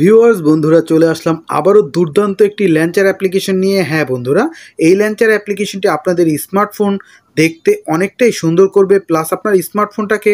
viewers বন্ধুরা চলে আসলাম আবারও দুর্দান্ত একটি ল্যাঞ্চার অ্যাপ্লিকেশন নিয়ে হ্যাঁ বন্ধুরা এই ল্যাঞ্চার অ্যাপ্লিকেশনটি আপনাদের স্মার্টফোন দেখতে অনেকটাই সুন্দর করবে প্লাস আপনার স্মার্টফোনটাকে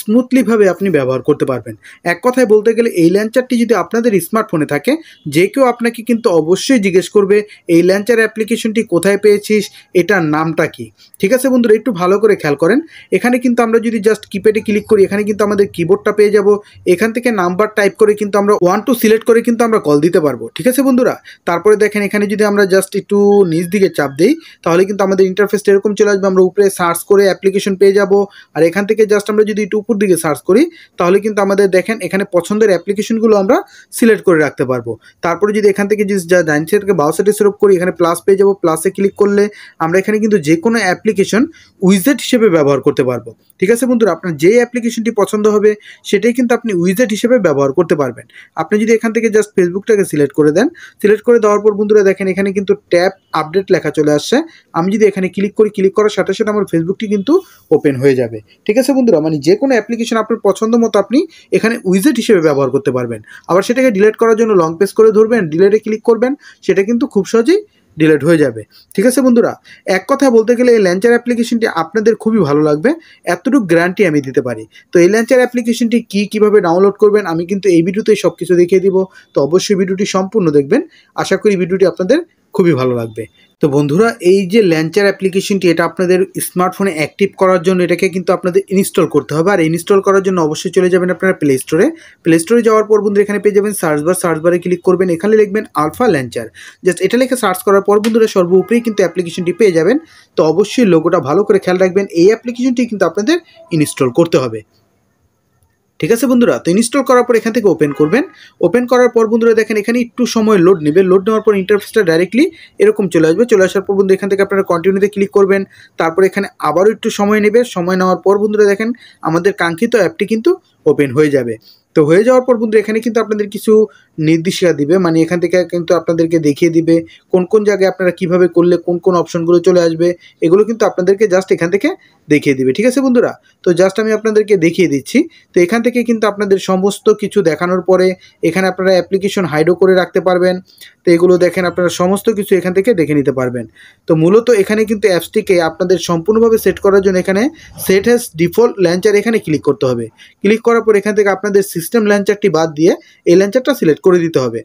স্মুথলিভাবে আপনি ব্যবহার করতে পারবেন এক কথায় বলতে গেলে এই ল্যাঞ্চারটি যদি আপনাদের স্মার্টফোনে থাকে যে কেউ আপনাকে কিন্তু অবশ্যই জিজ্ঞেস করবে এই ল্যাঞ্চার অ্যাপ্লিকেশনটি কোথায় পেয়েছিস এটার নামটা কি ঠিক আছে বন্ধুরা একটু ভালো করে খেয়াল করেন এখানে কিন্তু আমরা যদি জাস্ট কিপ্যাডে ক্লিক করি এখানে কিন্তু আমাদের কিবোর্ডটা পেয়ে যাব এখান থেকে নাম্বার টাইপ করে কিন্তু আমরা ওয়ান টু সিলেক্ট করে কিন্তু আমরা কল দিতে পারবো ঠিক আছে বন্ধুরা তারপরে দেখেন এখানে যদি আমরা জাস্ট একটু নিজ দিকে চাপ দিই তাহলে কিন্তু আমাদের ইন্টারফেসটা এরকম চলে আসবে আমরা উপরে সার্চ করে অ্যাপ্লিকেশন পেয়ে যাব আর এখান থেকে জাস্ট আমরা যদি একটু উপর দিকে সার্চ করি তাহলে কিন্তু আমাদের দেখেন এখানে পছন্দের অ্যাপ্লিকেশনগুলো আমরা সিলেক্ট করে রাখতে পারবো তারপরে যদি এখান থেকে যদি যা ডাইন সাইডকে বাউ সাইডে সেরপ করি এখানে প্লাস পেয়ে যাবো প্লাসে ক্লিক করলে আমরা এখানে কিন্তু যে কোনো অ্যাপ্লিকেশন উইজেট হিসেবে ব্যবহার করতে পারবো ঠিক আছে বন্ধুরা আপনার যে অ্যাপ্লিকেশনটি পছন্দ হবে সেটাই কিন্তু আপনি উইজেট হিসেবে ব্যবহার করতে পারবেন আপনি যদি এখান থেকে জাস্ট ফেসবুকটাকে সিলেক্ট করে দেন সিলেক্ট করে দেওয়ার পর বন্ধুরা দেখেন এখানে কিন্তু ট্যাপ আপডেট লেখা চলে আসছে আমি যদি এখানে ক্লিক করি ক্লিক করার সাথে সাথে সাথে আমার ফেসবুকটি কিন্তু ওপেন হয়ে যাবে ঠিক আছে বন্ধুরা মানে যে কোনো অ্যাপ্লিকেশন আপনার পছন্দ মতো আপনি এখানে উইজেট হিসেবে ব্যবহার করতে পারবেন আবার সেটাকে ডিলেট করার জন্য লং পেস করে ধরবেন ডিলেটে ক্লিক করবেন সেটা কিন্তু খুব সহজেই ডিলেট হয়ে যাবে ঠিক আছে বন্ধুরা এক কথা বলতে গেলে এই ল্যাঞ্চার অ্যাপ্লিকেশনটি আপনাদের খুবই ভালো লাগবে এতটুকু গ্যারান্টি আমি দিতে পারি তো এই ল্যাঞ্চার অ্যাপ্লিকেশনটি কী কীভাবে ডাউনলোড করবেন আমি কিন্তু এই ভিডিওতে সব কিছু দেখিয়ে দিব তো অবশ্যই ভিডিওটি সম্পূর্ণ দেখবেন আশা করি ভিডিওটি আপনাদের খুবই ভালো লাগবে তো বন্ধুরা এই যে ল্যাঞ্চার অ্যাপ্লিকেশনটি এটা আপনাদের স্মার্টফোনে অ্যাক্টিভ করার জন্য এটাকে কিন্তু আপনাদের ইনস্টল করতে হবে আর ইনস্টল করার জন্য অবশ্যই চলে যাবেন আপনারা প্লে স্টোরে প্লে স্টোরে যাওয়ার পর বন্ধুরা এখানে পেয়ে যাবেন সার্চ বার সার্চ বারে ক্লিক করবেন এখানে লিখবেন আলফা ল্যাঞ্চার জাস্ট এটা লিখে সার্চ করার পর বন্ধুরা সর্ব উপরেই কিন্তু অ্যাপ্লিকেশনটি পেয়ে যাবেন তো অবশ্যই লোকটা ভালো করে খেয়াল রাখবেন এই অ্যাপ্লিকেশনটি কিন্তু আপনাদের ইনস্টল করতে হবে ঠিক আছে বন্ধুরা তো ইনস্টল করার পর এখান থেকে ওপেন করবেন ওপেন করার পর বন্ধুরা দেখেন এখানে একটু সময় লোড নেবে লোড নেওয়ার পর ইন্টারফেসটা ডাইরেক্টলি এরকম চলে আসবে চলে আসার পর বন্ধু এখান থেকে আপনারা কন্টিনিউতে ক্লিক করবেন তারপর এখানে আবারও একটু সময় নেবে সময় নেওয়ার পর বন্ধুরা দেখেন আমাদের কাঙ্ক্ষিত অ্যাপটি কিন্তু ওপেন হয়ে যাবে তো হয়ে যাওয়ার পর বন্ধু এখানে কিন্তু আপনাদের কিছু নির্দেশিকা দিবে মানে এখান থেকে কিন্তু আপনাদেরকে দেখিয়ে দিবে কোন কোন জায়গায় আপনারা কিভাবে করলে কোন কোন অপশনগুলো চলে আসবে এগুলো কিন্তু আপনাদেরকে জাস্ট এখান থেকে দেখিয়ে দিবে ঠিক আছে বন্ধুরা তো জাস্ট আমি আপনাদেরকে দেখিয়ে দিচ্ছি তো এখান থেকে কিন্তু আপনাদের সমস্ত কিছু দেখানোর পরে এখানে আপনারা অ্যাপ্লিকেশন হাইডও করে রাখতে পারবেন তো এগুলো দেখেন আপনারা সমস্ত কিছু এখান থেকে দেখে নিতে পারবেন তো মূলত এখানে কিন্তু অ্যাপসটিকে আপনাদের সম্পূর্ণভাবে সেট করার জন্য এখানে সেট হ্যাজ ডিফল্ট ল্যাঞ্চার এখানে ক্লিক করতে হবে ক্লিক করার পর এখান থেকে আপনাদের সিস্টেম ল্যাঞ্চারটি বাদ দিয়ে এই ল্যাঞ্চারটা সিলেক্ট করে দিতে হবে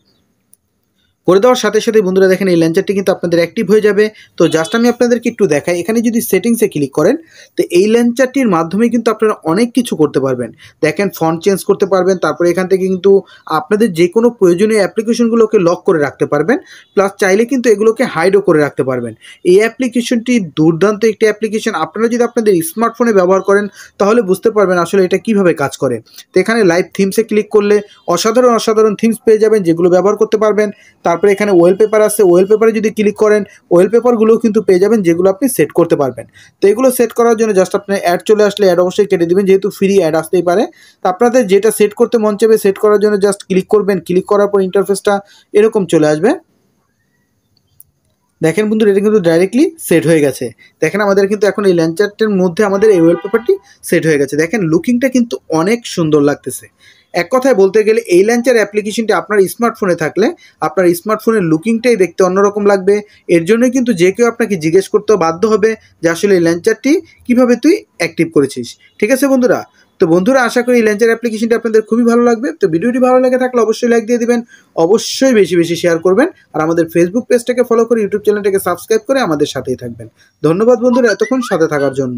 করে দেওয়ার সাথে সাথে বন্ধুরা দেখেন এই ল্যান্সারটি কিন্তু আপনাদের অ্যাক্টিভ হয়ে যাবে তো জাস্ট আমি আপনাদেরকে একটু দেখাই এখানে যদি সেটিংসে ক্লিক করেন তো এই ল্যান্সারটির মাধ্যমে কিন্তু আপনারা অনেক কিছু করতে পারবেন দেখেন ফোন চেঞ্জ করতে পারবেন তারপরে এখান থেকে কিন্তু আপনাদের যে কোনো প্রয়োজনীয় অ্যাপ্লিকেশনগুলোকে লক করে রাখতে পারবেন প্লাস চাইলে কিন্তু এগুলোকে হাইডও করে রাখতে পারবেন এই অ্যাপ্লিকেশনটি দুর্দান্ত একটি অ্যাপ্লিকেশন আপনারা যদি আপনাদের স্মার্টফোনে ব্যবহার করেন তাহলে বুঝতে পারবেন আসলে এটা কিভাবে কাজ করে তো এখানে লাইভ থিমসে ক্লিক করলে অসাধারণ অসাধারণ থিমস পেয়ে যাবেন যেগুলো ব্যবহার করতে পারবেন তার তারপরে এখানে ওয়েল পেপার আসছে ওয়েল পেপারে যদি ক্লিক করেন ওয়েল পেপারগুলোও কিন্তু পেয়ে যাবেন যেগুলো আপনি সেট করতে পারবেন তো এগুলো সেট করার জন্য জাস্ট আপনি অ্যাড চলে আসলে অ্যাড অবশ্যই কেটে দেবেন যেহেতু ফ্রি অ্যাড আসতেই পারে তো আপনাদের যেটা সেট করতে মন চাইবে সেট করার জন্য জাস্ট ক্লিক করবেন ক্লিক করার পর ইন্টারফেসটা এরকম চলে আসবে দেখেন বন্ধুরা এটা কিন্তু ডাইরেক্টলি সেট হয়ে গেছে দেখেন আমাদের কিন্তু এখন এই ল্যান্ড মধ্যে আমাদের এই ওয়েল পেপারটি সেট হয়ে গেছে দেখেন লুকিংটা কিন্তু অনেক সুন্দর লাগতেছে এক কথায় বলতে গেলে এই ল্যাঞ্চার অ্যাপ্লিকেশনটি আপনার স্মার্টফোনে থাকলে আপনার স্মার্টফোনের লুকিংটাই দেখতে অন্যরকম লাগবে এর জন্য কিন্তু যে কেউ আপনাকে জিজ্ঞেস করতে বাধ্য হবে যে আসলে এই ল্যাঞ্চারটি কীভাবে তুই অ্যাক্টিভ করেছিস ঠিক আছে বন্ধুরা তো বন্ধুরা আশা করি এই ল্যাঞ্চার অ্যাপ্লিকেশনটি আপনাদের খুবই ভালো লাগবে তো ভিডিওটি ভালো লাগে থাকলে অবশ্যই লাইক দিয়ে দেবেন অবশ্যই বেশি বেশি শেয়ার করবেন আর আমাদের ফেসবুক পেজটাকে ফলো করে ইউটিউব চ্যানেলটাকে সাবস্ক্রাইব করে আমাদের সাথেই থাকবেন ধন্যবাদ বন্ধুরা এতক্ষণ সাথে থাকার জন্য